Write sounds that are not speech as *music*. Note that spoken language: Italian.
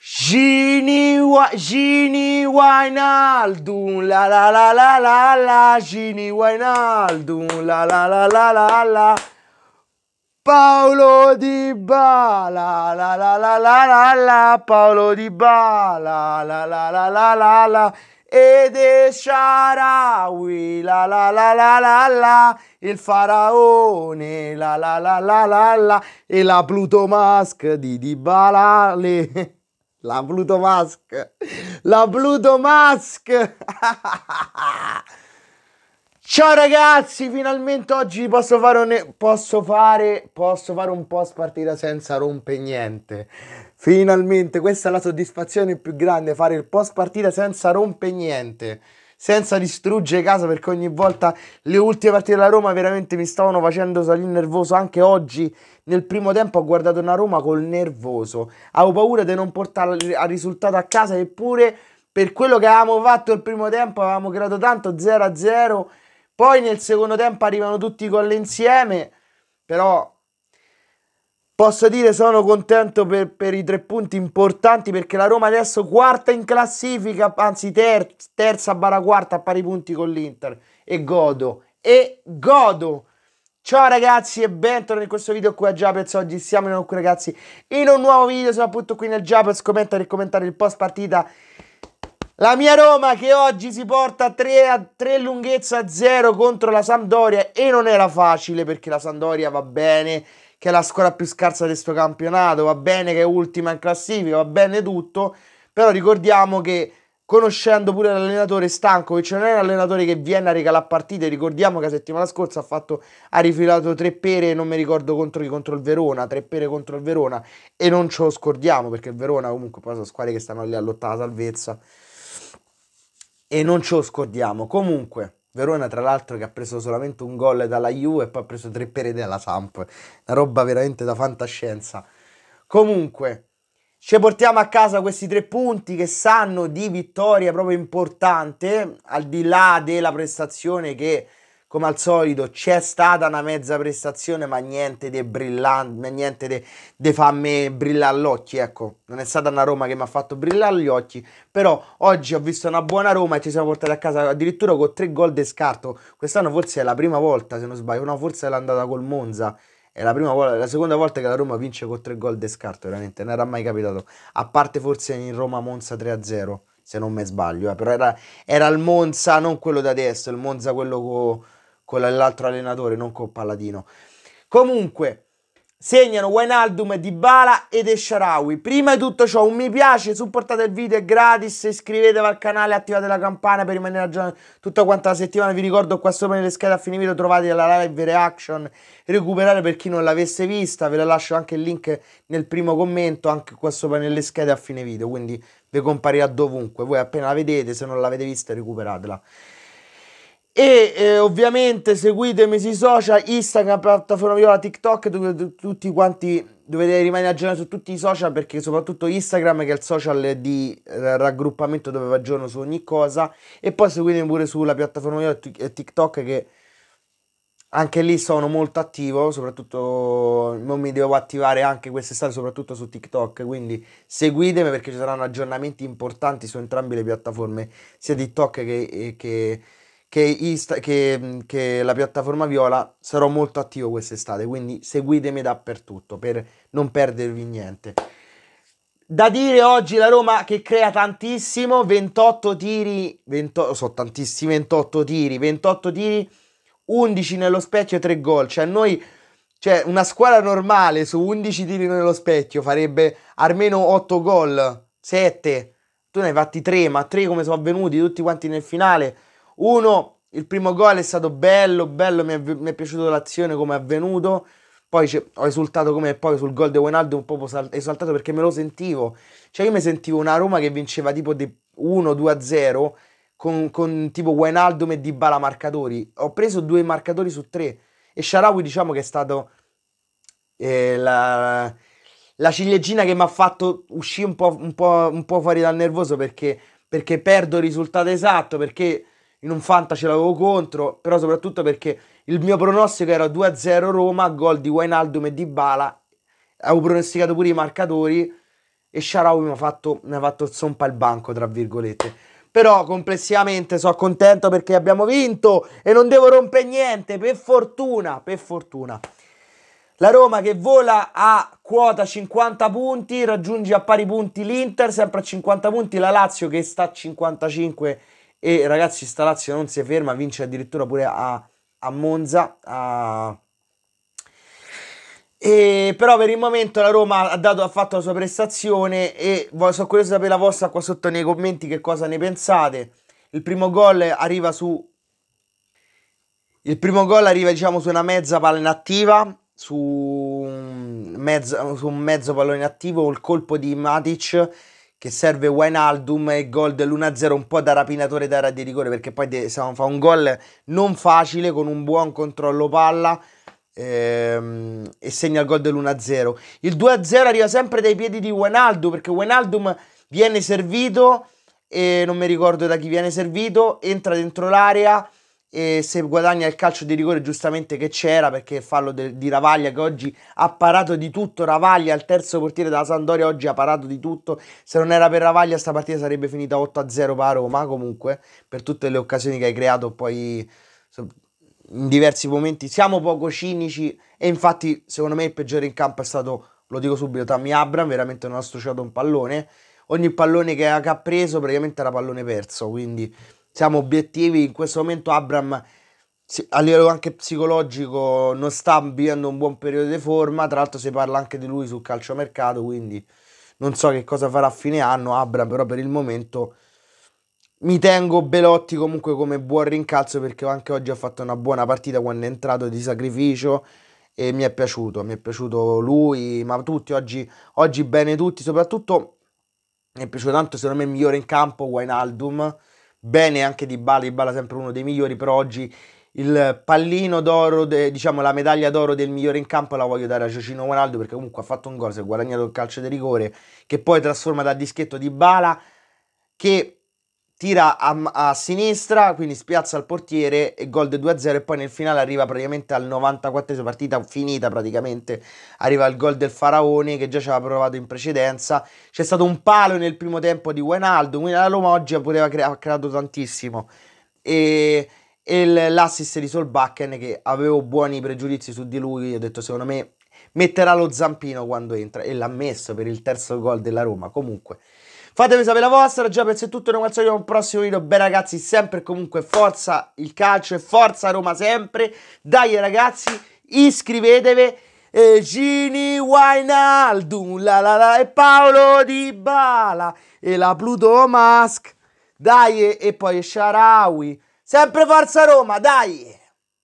Gini, wa, Gini Wijnaldum, la la la la la la, Gini Wijnaldum, la la la la la la, Paolo Di Bala, la la la la la la, Paolo Di Bala, la la la la la la, Ede Sharawi, la la la la la la, il faraone, la la la la la la, e la Pluto Mask di Di Bala, le... La Pluto Mask! La Pluto Mask! *laughs* Ciao ragazzi, finalmente oggi posso fare un, posso fare, posso fare un post partita senza rompere niente. Finalmente, questa è la soddisfazione più grande, fare il post partita senza rompere niente senza distruggere casa perché ogni volta le ultime partite della Roma veramente mi stavano facendo salire nervoso anche oggi nel primo tempo ho guardato una Roma col nervoso avevo paura di non portare al risultato a casa eppure per quello che avevamo fatto il primo tempo avevamo creato tanto 0-0 poi nel secondo tempo arrivano tutti i gol insieme però Posso dire sono contento per, per, i tre punti importanti perché la Roma adesso quarta in classifica, anzi ter, terza barra quarta a pari punti con l'Inter. E godo, e godo. Ciao ragazzi e bentornati in questo video qui a Japez. Oggi siamo qui ragazzi in un nuovo video, sono appunto qui nel Japez. Commenta e commentare il post partita. La mia Roma che oggi si porta 3 a 3 lunghezza 0 contro la Sampdoria e non era facile perché la Sampdoria va bene che è la squadra più scarsa del suo campionato, va bene che è ultima in classifica, va bene tutto, però ricordiamo che conoscendo pure l'allenatore stanco, Stankovic, cioè non è un allenatore che viene a regalare partite, ricordiamo che la settimana scorsa ha, fatto, ha rifilato tre pere, non mi ricordo contro chi, contro il Verona, tre pere contro il Verona, e non ce lo scordiamo, perché il Verona comunque poi sono squadre che stanno lì a lottare la salvezza, e non ce lo scordiamo, comunque... Verona tra l'altro che ha preso solamente un gol dalla Juve e poi ha preso tre perede dalla Samp. Una roba veramente da fantascienza. Comunque, ci portiamo a casa questi tre punti che sanno di vittoria proprio importante, al di là della prestazione che come al solito c'è stata una mezza prestazione ma niente di brillante, niente di farmi brillare gli occhi, ecco, non è stata una Roma che mi ha fatto brillare gli occhi, però oggi ho visto una buona Roma e ci siamo portati a casa addirittura con tre gol di scarto, quest'anno forse è la prima volta se non sbaglio, no forse è andata col Monza, è la, prima, la seconda volta che la Roma vince con tre gol di scarto, veramente, non era mai capitato, a parte forse in Roma-Monza 3-0. Se non mi sbaglio, eh. però era, era il Monza, non quello da adesso, il Monza quello con con l'altro allenatore, non con Palladino. Comunque, segnano Wijnaldum, Dybala ed Esharawi. Prima di tutto ciò, un mi piace, supportate il video, è gratis, iscrivetevi al canale, attivate la campana per rimanere aggiornati tutta quanta la settimana. Vi ricordo qua sopra nelle schede a fine video trovate la live reaction, recuperare per chi non l'avesse vista, ve la lascio anche il link nel primo commento, anche qua sopra nelle schede a fine video, quindi vi comparirà dovunque. Voi appena la vedete, se non l'avete vista, recuperatela. E eh, ovviamente seguitemi sui social, Instagram, piattaforma viola, TikTok, dove tutti quanti dovete rimanere aggiornati su tutti i social perché soprattutto Instagram che è il social di eh, raggruppamento dove aggiorno su ogni cosa e poi seguitemi pure sulla piattaforma viola e eh, TikTok che anche lì sono molto attivo, soprattutto non mi devo attivare anche quest'estate, soprattutto su TikTok, quindi seguitemi perché ci saranno aggiornamenti importanti su entrambe le piattaforme, sia TikTok che, eh, che che, Insta, che, che, la piattaforma Viola sarò molto attivo quest'estate, quindi seguitemi dappertutto per non perdervi niente. Da dire oggi la Roma che crea tantissimo, 28 tiri, 20, sono tantissimi 28 tiri, 28 tiri, 11 nello specchio, e 3 gol, cioè noi, cioè una squadra normale su 11 tiri nello specchio farebbe almeno 8 gol, 7, tu ne hai fatti 3, ma 3 come sono avvenuti tutti quanti nel finale, uno, il primo gol è stato bello, bello, mi è, mi è piaciuto l'azione come è avvenuto. Poi ho esultato come poi sul gol di Wijnaldum un po' esaltato perché me lo sentivo. Cioè io mi sentivo una Roma che vinceva tipo 1-2-0 con, con, tipo Wijnaldum e Dybala marcatori. Ho preso due marcatori su tre e Sharawi diciamo che è stato eh, la, la, ciliegina che mi ha fatto uscire un po', un, po', un po', fuori dal nervoso perché, perché perdo il risultato esatto, perché in un Fanta ce l'avevo contro, però soprattutto perché il mio pronostico era 2-0 Roma, gol di Wijnaldum e di Bala, avevo pronosticato pure i marcatori e Sharawi mi ha fatto, fatto il sompa il banco, tra virgolette. Però complessivamente sono contento perché abbiamo vinto e non devo rompere niente, per fortuna, per fortuna. La Roma che vola a quota 50 punti, raggiunge a pari punti l'Inter, sempre a 50 punti, la Lazio che sta a 55 punti e ragazzi, sta Lazio non si ferma, vince addirittura pure a, a Monza. A... E, però per il momento la Roma ha, dato, ha fatto la sua prestazione e sono curioso di sapere la vostra qua sotto nei commenti che cosa ne pensate. Il primo gol arriva su... Il primo gol arriva diciamo su una mezza palla inattiva, su, mezzo, su un mezzo pallone inattivo, il colpo di Matic che serve Wijnaldum e gol dell'1-0 un po' da rapinatore d'area di rigore perché poi de- fa un gol non facile con un buon controllo palla ehm, e segna il gol dell'1-0 il 2-0 arriva sempre dai piedi di Wijnaldum perché Wijnaldum viene servito e non mi ricordo da chi viene servito entra dentro l'area e se guadagna il calcio di rigore giustamente che c'era perché fallo de, di Ravaglia che oggi ha parato di tutto Ravaglia al terzo portiere della Sandoria oggi ha parato di tutto se non era per Ravaglia questa partita sarebbe finita 8-0 paro ma comunque per tutte le occasioni che hai creato poi in diversi momenti siamo poco cinici e infatti secondo me il peggiore in campo è stato lo dico subito Tammy Abram veramente non ha strociato un pallone ogni pallone che ha preso praticamente era pallone perso quindi siamo obiettivi, in questo momento Abram a livello anche psicologico non sta vivendo un buon periodo di forma, tra l'altro si parla anche di lui sul calciomercato, quindi non so che cosa farà a fine anno Abram, però per il momento mi tengo Belotti comunque come buon rincalzo perché anche oggi ha fatto una buona partita quando è entrato di sacrificio e mi è piaciuto, mi è piaciuto lui, ma tutti oggi, oggi bene tutti, soprattutto mi è piaciuto tanto secondo me il migliore in campo Wijnaldum Aldum bene anche di Bala, di Bala sempre uno dei migliori, però oggi il pallino d'oro, de, diciamo la medaglia d'oro del migliore in campo la voglio dare a Giacino Ronaldo perché comunque ha fatto un gol, si è guadagnato il calcio di rigore che poi trasforma da dischetto di Bala che tira a, a, sinistra, quindi spiazza il portiere e gol del 2-0 e poi nel finale arriva praticamente al 94esimo partita finita praticamente, arriva il gol del Faraone che già ci aveva provato in precedenza, c'è stato un palo nel primo tempo di Wenaldo, quindi la Roma oggi cre- ha creato tantissimo e, e l'assist di Solbakken che avevo buoni pregiudizi su di lui, ho detto secondo me metterà lo zampino quando entra e l'ha messo per il terzo gol della Roma comunque Fatemi sapere la vostra, già per se tutto, non alzo io un prossimo video. Beh ragazzi, sempre e comunque forza il calcio e forza Roma sempre. Dai ragazzi, iscrivetevi. E Gini Wainaldum, la la la, e Paolo Di Bala, e la Pluto Mask. Dai, e poi Sharawi. Sempre forza Roma, dai!